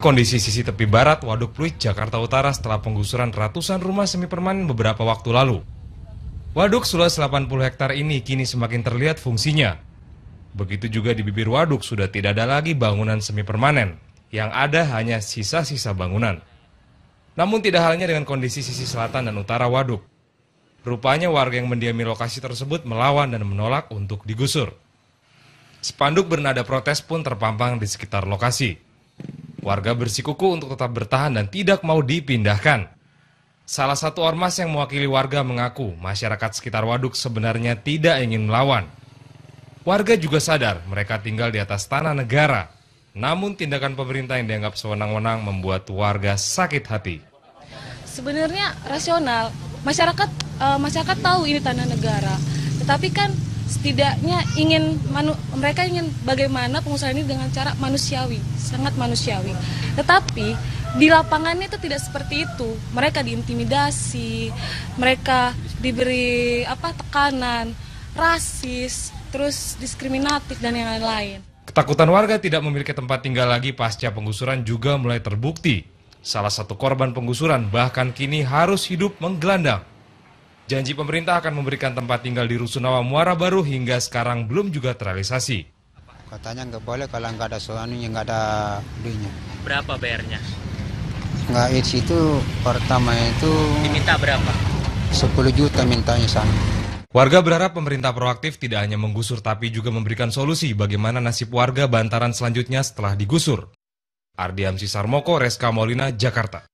Kondisi sisi tepi barat Waduk Pluit, Jakarta Utara setelah penggusuran ratusan rumah semi permanen beberapa waktu lalu. Waduk seluas 80 hektar ini kini semakin terlihat fungsinya. Begitu juga di bibir waduk sudah tidak ada lagi bangunan semi permanen, yang ada hanya sisa-sisa bangunan. Namun tidak halnya dengan kondisi sisi selatan dan utara waduk. Rupanya warga yang mendiami lokasi tersebut melawan dan menolak untuk digusur. Spanduk bernada protes pun terpampang di sekitar lokasi. Warga bersikuku untuk tetap bertahan dan tidak mau dipindahkan. Salah satu ormas yang mewakili warga mengaku masyarakat sekitar waduk sebenarnya tidak ingin melawan. Warga juga sadar mereka tinggal di atas tanah negara. Namun tindakan pemerintah yang dianggap sewenang-wenang membuat warga sakit hati. Sebenarnya rasional, masyarakat eh, masyarakat tahu ini tanah negara. Tetapi kan setidaknya ingin manu, mereka ingin bagaimana pengusaha ini dengan cara manusiawi, sangat manusiawi. Tetapi di lapangannya itu tidak seperti itu. Mereka diintimidasi, mereka diberi apa tekanan, rasis, terus diskriminatif dan yang lain-lain. Ketakutan warga tidak memiliki tempat tinggal lagi pasca penggusuran juga mulai terbukti. Salah satu korban penggusuran bahkan kini harus hidup menggelandang Janji pemerintah akan memberikan tempat tinggal di Rusunawa Muara Baru hingga sekarang belum juga terrealisasi. Katanya nggak boleh kalau nggak ada soalnya nggak ada duitnya. Berapa bayarnya? Nggak, itu pertama itu... Diminta berapa? 10 juta mintanya sana. Warga berharap pemerintah proaktif tidak hanya menggusur tapi juga memberikan solusi bagaimana nasib warga bantaran selanjutnya setelah digusur. Ardiamsi Sarmoko, Reska Molina, Jakarta.